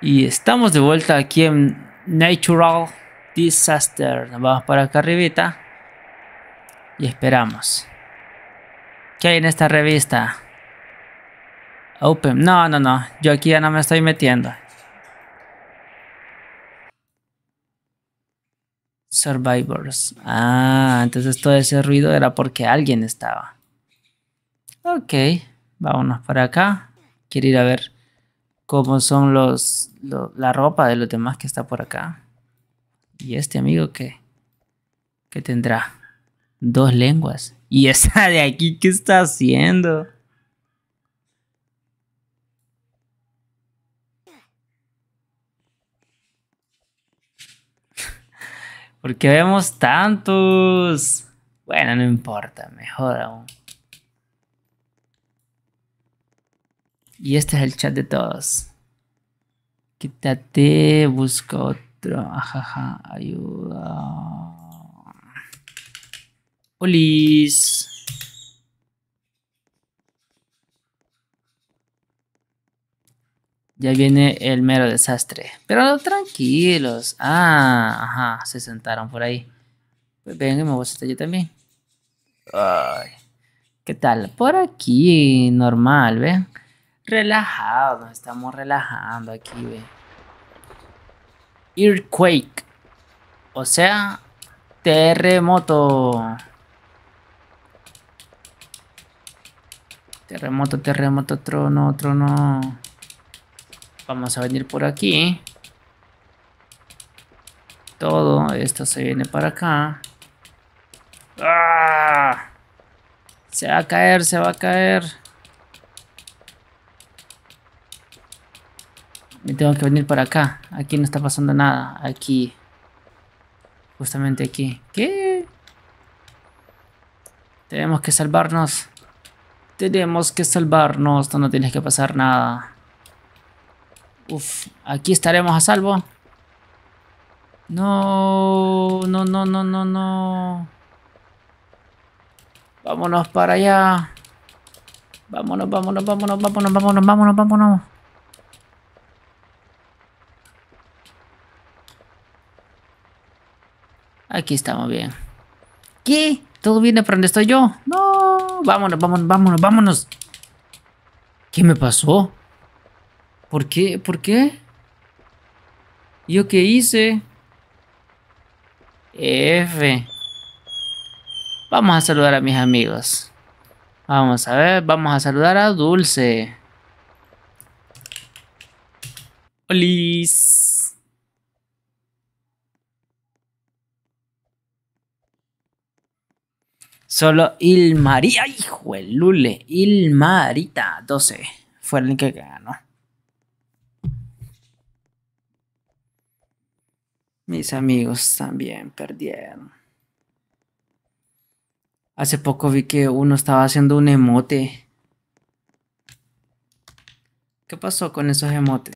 Y estamos de vuelta aquí en Natural Disaster. Vamos para acá arribita. Y esperamos. ¿Qué hay en esta revista? Open. No, no, no. Yo aquí ya no me estoy metiendo. Survivors. Ah, entonces todo ese ruido era porque alguien estaba. Ok. Vámonos para acá. Quiero ir a ver cómo son los, la ropa de los demás que está por acá. Y este amigo que, que tendrá dos lenguas. ¿Y esa de aquí qué está haciendo? Porque vemos tantos? Bueno, no importa, mejor aún. Y este es el chat de todos. Quítate, busca otro. Ajaja, ayuda. Police. Ya viene el mero desastre. Pero tranquilos. Ah, ajá, se sentaron por ahí. Pues venga, me voy a sentar yo también. Ay. ¿Qué tal? Por aquí, normal, ¿ven? Relajado, estamos relajando aquí, ve. Earthquake. O sea, terremoto. Terremoto, terremoto, trono, trono. Vamos a venir por aquí. Todo esto se viene para acá. ¡Ah! Se va a caer, se va a caer. Me tengo que venir para acá. Aquí no está pasando nada. Aquí. Justamente aquí. ¿Qué? Tenemos que salvarnos. Tenemos que salvarnos. No, no tienes que pasar nada. Uf, aquí estaremos a salvo. No, no, no, no, no, no. Vámonos para allá. Vámonos, vámonos, vámonos, vámonos, vámonos, vámonos, vámonos. Aquí estamos bien. ¿Qué? ¿Todo viene por donde estoy yo? No, vámonos, vámonos, vámonos, vámonos. ¿Qué me pasó? ¿Por qué? ¿Por qué? ¿Yo qué hice? F. Vamos a saludar a mis amigos. Vamos a ver, vamos a saludar a Dulce. Olis. Solo maría hijo el Lule, Ilmarita 12 fue el que ganó. Mis amigos también perdieron. Hace poco vi que uno estaba haciendo un emote. ¿Qué pasó con esos emotes?